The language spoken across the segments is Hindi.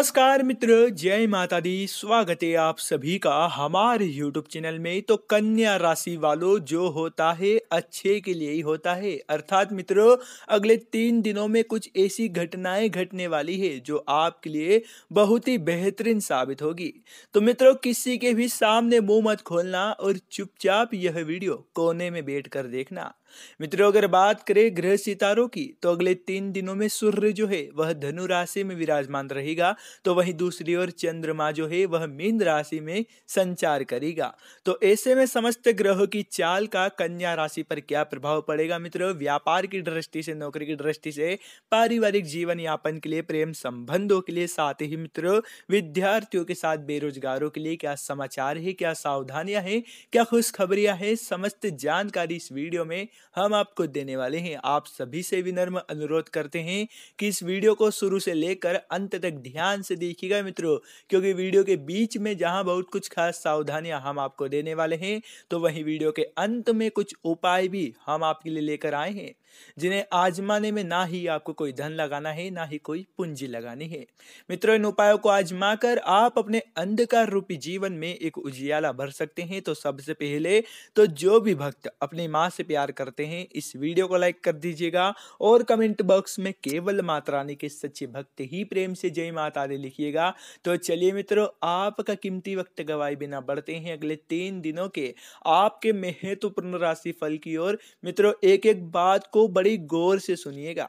नमस्कार मित्र जय माता दी स्वागत है आप सभी का हमारे YouTube चैनल में तो कन्या राशि वालों जो होता है अच्छे के लिए ही होता है अर्थात मित्रों अगले तीन दिनों में कुछ ऐसी घटनाएं घटने वाली है जो आपके लिए बहुत ही बेहतरीन साबित होगी तो मित्रों किसी के भी सामने मुंह मत खोलना और चुपचाप यह वीडियो कोने में बैठ कर देखना मित्रों अगर बात करें ग्रह सितारों की तो अगले तीन दिनों में सूर्य जो है वह धनु राशि में विराजमान रहेगा तो वहीं दूसरी ओर चंद्रमा जो है वह मीन राशि में संचार करेगा तो ऐसे में समस्त ग्रहों की चाल का कन्या राशि पर क्या प्रभाव पड़ेगा मित्रों व्यापार की दृष्टि से नौकरी की दृष्टि से पारिवारिक जीवन यापन के लिए प्रेम संबंधों के लिए साथ ही मित्रों विद्यार्थियों के साथ बेरोजगारों के लिए क्या समाचार है क्या सावधानियां हैं क्या खुशखबरियां हैं समस्त जानकारी इस वीडियो में हम आपको देने वाले हैं आप सभी से विनर्म अनुरोध करते हैं कि इस वीडियो को शुरू से लेकर अंत तक ध्यान से देखिएगा मित्रों क्योंकि वीडियो के बीच में जहां बहुत कुछ खास सावधानियां हम आपको देने वाले हैं तो वहीं वीडियो के अंत में कुछ उपाय भी हम आपके लिए लेकर आए हैं जिन्हें आजमाने में ना ही आपको कोई धन लगाना है ना ही कोई पूंजी लगानी है मित्रों इन उपायों को आजमा कर आप अपने अंधकार रूपी जीवन में एक उजियाला भर सकते हैं तो सबसे पहले तो जो भी भक्त अपनी माँ से प्यार करते हैं इस वीडियो को लाइक कर दीजिएगा और कमेंट बॉक्स में केवल मातरानी के सच्चे भक्त ही प्रेम से जय माता दी लिखिएगा तो चलिए मित्रों आपका कीमती वक्त गवाए बिना बढ़ते हैं अगले तीन दिनों के आपके महत्वपूर्ण राशि फल की ओर मित्रों एक एक बात को को बड़ी गौर से सुनिएगा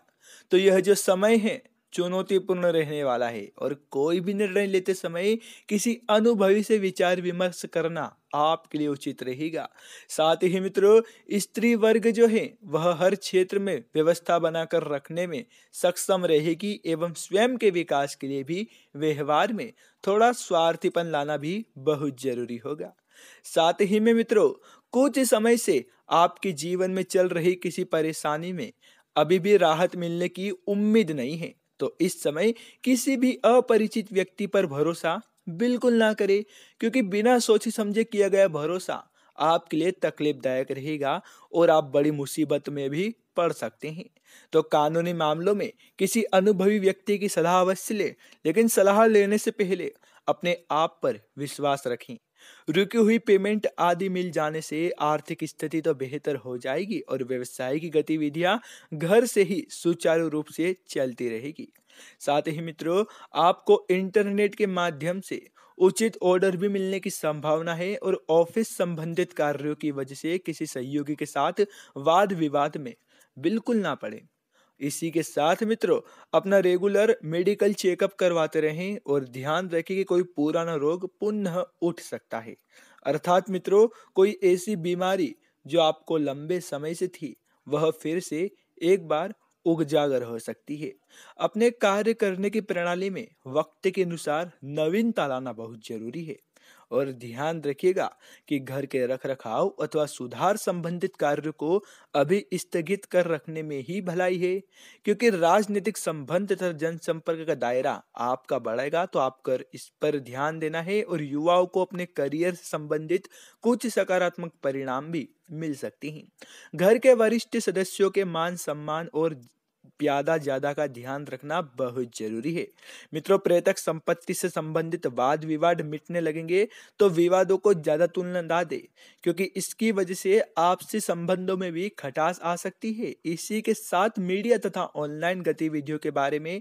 तो यह जो समय है चुनौतीपूर्ण रहने वाला है और कोई भी निर्णय लेते समय किसी अनुभवी से विचार विमर्श करना आपके लिए उचित रहेगा साथ ही मित्रों स्त्री वर्ग जो है वह हर क्षेत्र में व्यवस्था बनाकर रखने में सक्षम रहेगी एवं स्वयं के विकास के लिए भी व्यवहार में थोड़ा स्वार्थीपन लाना भी बहुत जरूरी होगा साथ ही में मित्रों कुछ समय से आपके जीवन में चल रही किसी परेशानी में अभी भी राहत मिलने की उम्मीद नहीं है तो इस समय किसी भी अपरिचित व्यक्ति पर भरोसा बिल्कुल ना करें क्योंकि बिना सोचे समझे किया गया भरोसा आपके लिए तकलीफदायक रहेगा और आप बड़ी मुसीबत में भी पड़ सकते हैं तो कानूनी मामलों में किसी अनुभवी व्यक्ति की सलाह अवश्य लें लेकिन सलाह लेने से पहले अपने आप पर विश्वास रखें रुकी हुई पेमेंट आदि मिल जाने से आर्थिक स्थिति तो बेहतर हो जाएगी और व्यवसाय की गतिविधियां घर से ही सुचारू रूप से चलती रहेगी साथ ही मित्रों आपको इंटरनेट के माध्यम से उचित ऑर्डर भी मिलने की संभावना है और ऑफिस संबंधित कार्यों की वजह से किसी सहयोगी के साथ वाद विवाद में बिल्कुल ना पड़े इसी के साथ मित्रों अपना रेगुलर मेडिकल चेकअप करवाते रहें और ध्यान रखें कि कोई पुराना रोग पुनः उठ सकता है अर्थात मित्रों कोई ऐसी बीमारी जो आपको लंबे समय से थी वह फिर से एक बार उगजागर हो सकती है अपने कार्य करने की प्रणाली में वक्त के अनुसार नवीनता लाना बहुत जरूरी है और ध्यान रखिएगा कि घर के रख रखाव अथवा सुधार संबंधित कार्य को अभी स्थगित कर रखने में ही भलाई है क्योंकि राजनीतिक संबंध तथा जनसंपर्क का दायरा आपका बढ़ेगा तो आप कर इस पर ध्यान देना है और युवाओं को अपने करियर से संबंधित कुछ सकारात्मक परिणाम भी मिल सकती हैं घर के वरिष्ठ सदस्यों के मान सम्मान और प्यादा ज्यादा का ध्यान रखना बहुत जरूरी है मित्रों पर्यटक संपत्ति से संबंधित वाद विवाद मिटने लगेंगे तो विवादों को ज्यादा तुलना ना दे क्योंकि इसकी वजह से आपसी संबंधों में भी खटास आ सकती है इसी के साथ मीडिया तथा ऑनलाइन गतिविधियों के बारे में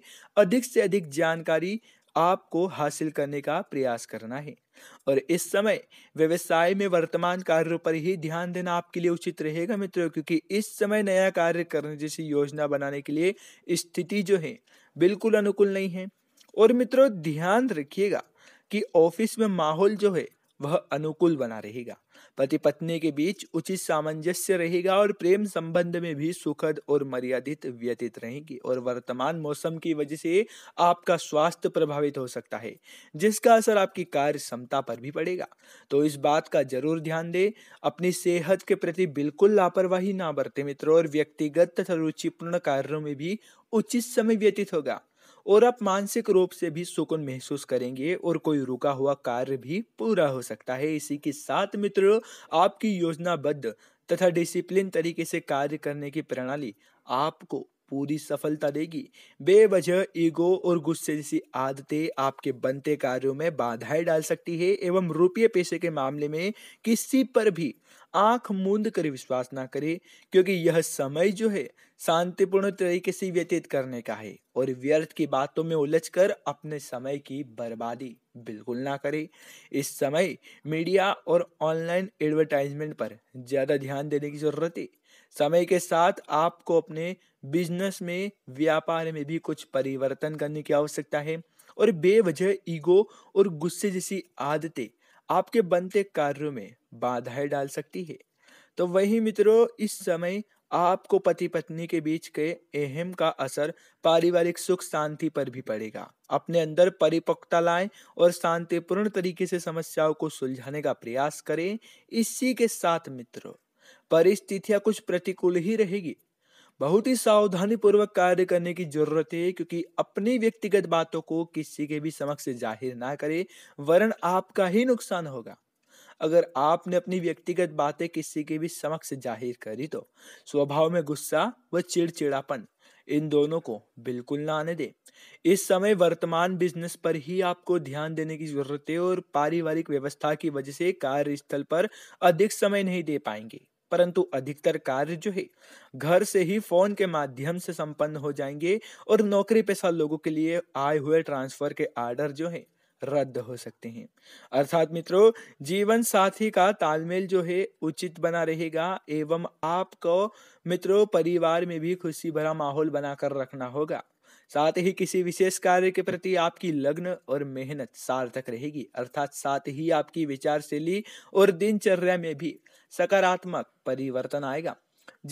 अधिक से अधिक जानकारी आपको हासिल करने का प्रयास करना है और इस समय व्यवसाय में वर्तमान कार्यों पर ही ध्यान देना आपके लिए उचित रहेगा मित्रों क्योंकि इस समय नया कार्य करने जैसी योजना बनाने के लिए स्थिति जो है बिल्कुल अनुकूल नहीं है और मित्रों ध्यान रखिएगा कि ऑफिस में माहौल जो है वह अनुकूल बना रहेगा पति पत्नी के बीच उचित सामंजस्य रहेगा और प्रेम संबंध में भी सुखद और मर्यादित व्यतीत रहेगी और वर्तमान मौसम की वजह से आपका स्वास्थ्य प्रभावित हो सकता है जिसका असर आपकी कार्य क्षमता पर भी पड़ेगा तो इस बात का जरूर ध्यान दें अपनी सेहत के प्रति बिल्कुल लापरवाही ना बरते मित्रों और व्यक्तिगत तथा रुचिपूर्ण कार्यों में भी उचित समय व्यतीत होगा और आप मानसिक रूप से भी सुकून महसूस करेंगे और कोई रुका हुआ कार्य भी पूरा हो सकता है इसी के साथ मित्र आपकी योजनाबद्ध तथा डिसिप्लिन तरीके से कार्य करने की प्रणाली आपको पूरी सफलता देगी बेवजह ईगो और गुस्से जैसी आदतें आपके बनते कार्यों में बाधाएं डाल सकती है एवं रुपये पैसे के मामले में किसी पर भी आंख मूंद कर विश्वास ना करें क्योंकि यह समय जो है शांतिपूर्ण तरीके से व्यतीत करने का है और व्यर्थ की बातों में उलझकर अपने समय की बर्बादी बिल्कुल ना करें इस समय मीडिया और ऑनलाइन एडवर्टाइजमेंट पर ज़्यादा ध्यान देने की ज़रूरत है समय के साथ आपको अपने बिजनेस में व्यापार में भी कुछ परिवर्तन करने की आवश्यकता है और बेवजह ईगो और गुस्से जैसी आदतें आपके बनते कार्यों में बाधाएं डाल सकती है तो वही मित्रों इस समय आपको पति पत्नी के बीच के अहम का असर पारिवारिक सुख शांति पर भी पड़ेगा अपने अंदर परिपक्वता लाएं और शांतिपूर्ण तरीके से समस्याओं को सुलझाने का प्रयास करें इसी के साथ मित्रों परिस्थितियां कुछ प्रतिकूल ही रहेगी बहुत ही सावधानी पूर्वक कार्य करने की जरूरत है क्योंकि अपनी व्यक्तिगत बातों को किसी के भी समक्ष जाहिर ना करें वरन आपका ही नुकसान होगा अगर आपने अपनी व्यक्तिगत बातें किसी के भी समक्ष जाहिर करी तो स्वभाव में गुस्सा व चिड़चिड़ापन इन दोनों को बिल्कुल ना आने दे इस समय वर्तमान बिजनेस पर ही आपको ध्यान देने की जरूरत है और पारिवारिक व्यवस्था की वजह से कार्यस्थल पर अधिक समय नहीं दे पाएंगे परंतु अधिकतर कार्य जो है घर से ही फोन के माध्यम से संपन्न हो जाएंगे और नौकरी पेशा लोगों के लिए आए हुए ट्रांसफर के आर्डर जो है रद्द हो सकते हैं अर्थात मित्रों जीवन साथी का तालमेल जो है उचित बना रहेगा एवं आपको मित्रों परिवार में भी खुशी भरा माहौल बनाकर रखना होगा साथ ही किसी विशेष कार्य के प्रति आपकी लग्न और मेहनत सार्थक रहेगी अर्थात साथ ही आपकी विचार शैली और दिनचर्या में भी सकारात्मक परिवर्तन आएगा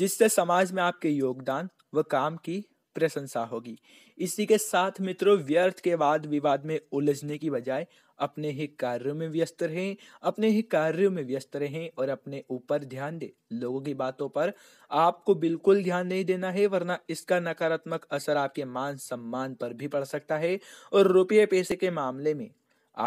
जिससे समाज में आपके योगदान व काम की प्रशंसा होगी इसी के साथ मित्रों व्यर्थ के वाद विवाद में उलझने की बजाय अपने ही कार्यों में व्यस्त रहें अपने ही कार्यों में व्यस्त रहें और अपने ऊपर ध्यान दें लोगों की बातों पर आपको बिल्कुल ध्यान नहीं देना है वरना इसका नकारात्मक असर आपके मान सम्मान पर भी पड़ सकता है और रुपये पैसे के मामले में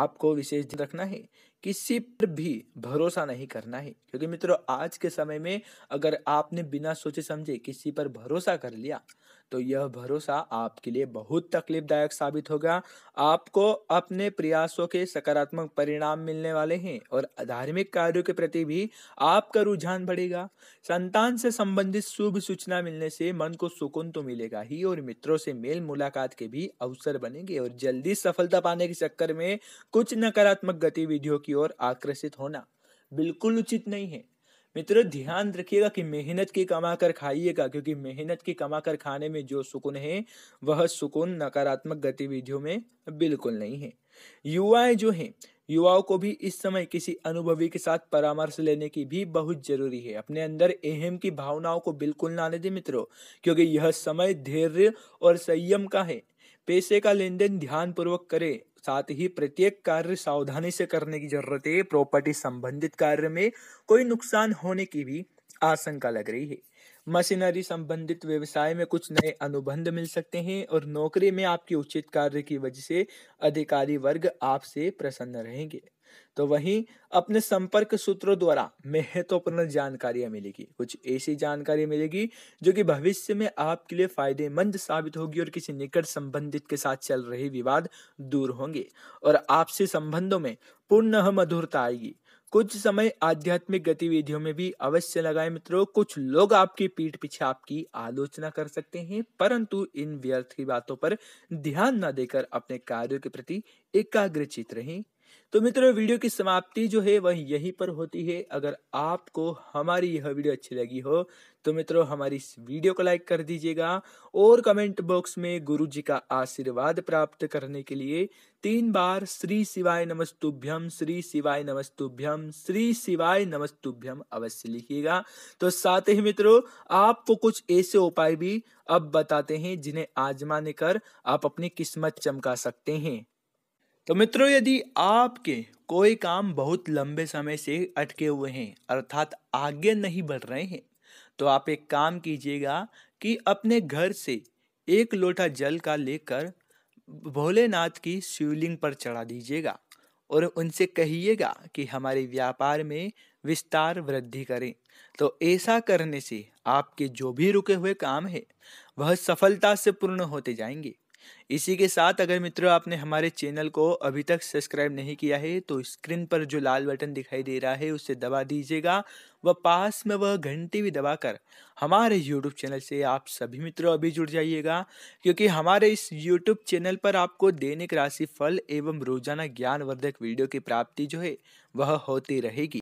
आपको विशेष ध्यान रखना है किसी पर भी भरोसा नहीं करना है क्योंकि मित्रों आज के समय में अगर आपने बिना सोचे समझे किसी पर भरोसा कर लिया तो यह भरोसा आपके लिए बहुत तकलीफदायक साबित होगा आपको अपने प्रयासों के सकारात्मक परिणाम मिलने वाले हैं और धार्मिक कार्यों के प्रति भी आपका रुझान बढ़ेगा संतान से संबंधित शुभ सूचना मिलने से मन को सुकून तो मिलेगा ही और मित्रों से मेल मुलाकात के भी अवसर बनेंगे और जल्दी सफलता पाने के चक्कर में कुछ नकारात्मक गतिविधियों की ओर आकर्षित होना बिल्कुल उचित नहीं है मित्रों ध्यान रखिएगा कि मेहनत की कमा कर खाइएगा क्योंकि मेहनत की कमा कर खाने में जो सुकून है वह सुकून नकारात्मक गतिविधियों में बिल्कुल नहीं है युवाएं जो हैं युवाओं को भी इस समय किसी अनुभवी के साथ परामर्श लेने की भी बहुत जरूरी है अपने अंदर अहम की भावनाओं को बिल्कुल ना आने दें मित्रों क्योंकि यह समय धैर्य और संयम का है पैसे का लेन देन ध्यानपूर्वक करें साथ ही प्रत्येक कार्य सावधानी से करने की जरूरत है प्रॉपर्टी संबंधित कार्य में कोई नुकसान होने की भी आशंका लग रही है मशीनरी संबंधित व्यवसाय में कुछ नए अनुबंध मिल सकते हैं और नौकरी में आपके उचित कार्य की वजह से अधिकारी वर्ग आपसे प्रसन्न रहेंगे तो वहीं अपने संपर्क सूत्रों द्वारा महत्वपूर्ण तो जानकारियां मिलेगी कुछ ऐसी जानकारी मिलेगी जो कि भविष्य में आपके लिए फायदेमंद साबित होगी और किसी निकट संबंधित के साथ चल रहे विवाद दूर होंगे और आपसी संबंधों में पूर्ण मधुरता आएगी कुछ समय आध्यात्मिक गतिविधियों में भी अवश्य लगाए मित्रों कुछ लोग आपकी पीठ पीछे आपकी आलोचना कर सकते हैं परंतु इन व्यर्थ की बातों पर ध्यान न देकर अपने कार्यों के प्रति एकाग्रचित रहें तो मित्रों वीडियो की समाप्ति जो है वह यहीं पर होती है अगर आपको हमारी यह वीडियो अच्छी लगी हो तो मित्रों हमारी इस वीडियो को लाइक कर दीजिएगा और कमेंट बॉक्स में गुरु जी का आशीर्वाद प्राप्त करने के लिए तीन बार श्री शिवाय नमस्तुभ्यम श्री शिवाय नमस्तुभ्यम श्री शिवाय नमस्तुभ्यम अवश्य लिखिएगा तो साथ ही मित्रों आपको कुछ ऐसे उपाय भी अब बताते हैं जिन्हें आजमाने कर आप अपनी किस्मत चमका सकते हैं तो मित्रों यदि आपके कोई काम बहुत लंबे समय से अटके हुए हैं अर्थात आगे नहीं बढ़ रहे हैं तो आप एक काम कीजिएगा कि अपने घर से एक लोटा जल का लेकर भोलेनाथ की शिवलिंग पर चढ़ा दीजिएगा और उनसे कहिएगा कि हमारे व्यापार में विस्तार वृद्धि करें तो ऐसा करने से आपके जो भी रुके हुए काम है वह सफलता से पूर्ण होते जाएंगे इसी के साथ अगर मित्रों आपने हमारे चैनल को अभी तक सब्सक्राइब नहीं किया है तो स्क्रीन पर जो लाल बटन दिखाई दे रहा है उसे दबा दीजिएगा व पास में वह घंटी भी दबाकर हमारे YouTube चैनल से आप सभी मित्रों अभी जुड़ जाइएगा क्योंकि हमारे इस YouTube चैनल पर आपको दैनिक राशि फल एवं रोजाना ज्ञान वर्धक वीडियो की प्राप्ति जो है वह होती रहेगी